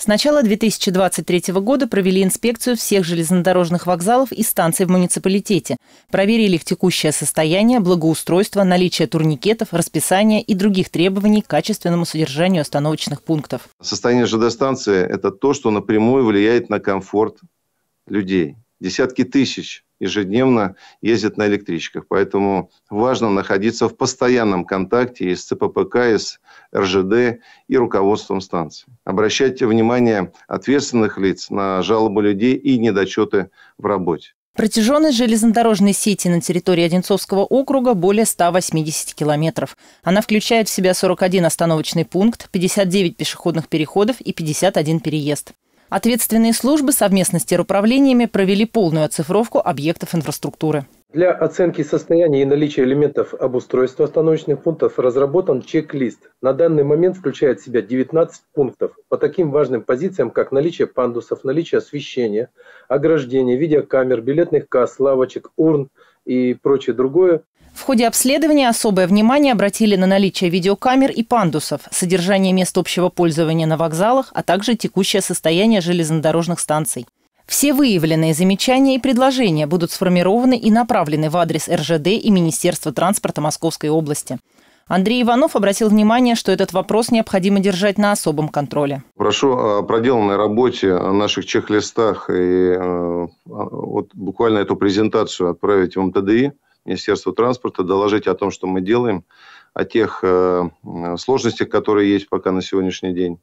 С начала 2023 года провели инспекцию всех железнодорожных вокзалов и станций в муниципалитете. Проверили их текущее состояние, благоустройство, наличие турникетов, расписание и других требований к качественному содержанию остановочных пунктов. Состояние ЖД-станции – это то, что напрямую влияет на комфорт людей. Десятки тысяч ежедневно ездит на электричках. Поэтому важно находиться в постоянном контакте и с ЦППК, и с РЖД, и руководством станции. Обращайте внимание ответственных лиц на жалобы людей и недочеты в работе. Протяженность железнодорожной сети на территории Одинцовского округа более 180 километров. Она включает в себя 41 остановочный пункт, 59 пешеходных переходов и 51 переезд. Ответственные службы совместно с теруправлениями провели полную оцифровку объектов инфраструктуры. Для оценки состояния и наличия элементов обустройства остановочных пунктов разработан чек-лист. На данный момент включает в себя 19 пунктов по таким важным позициям, как наличие пандусов, наличие освещения, ограждения, видеокамер, билетных касс, лавочек, урн и прочее другое ходе обследования особое внимание обратили на наличие видеокамер и пандусов, содержание мест общего пользования на вокзалах, а также текущее состояние железнодорожных станций. Все выявленные замечания и предложения будут сформированы и направлены в адрес РЖД и Министерства транспорта Московской области. Андрей Иванов обратил внимание, что этот вопрос необходимо держать на особом контроле. Прошу о проделанной работе, о наших чек и э, вот буквально эту презентацию отправить в МТДИ Министерству транспорта, доложить о том, что мы делаем, о тех э, сложностях, которые есть пока на сегодняшний день.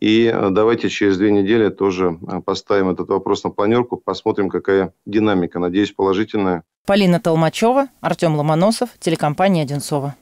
И э, давайте через две недели тоже э, поставим этот вопрос на планерку, посмотрим, какая динамика, надеюсь, положительная. Полина Толмачева, Артем Ломоносов, телекомпания «Одинцова».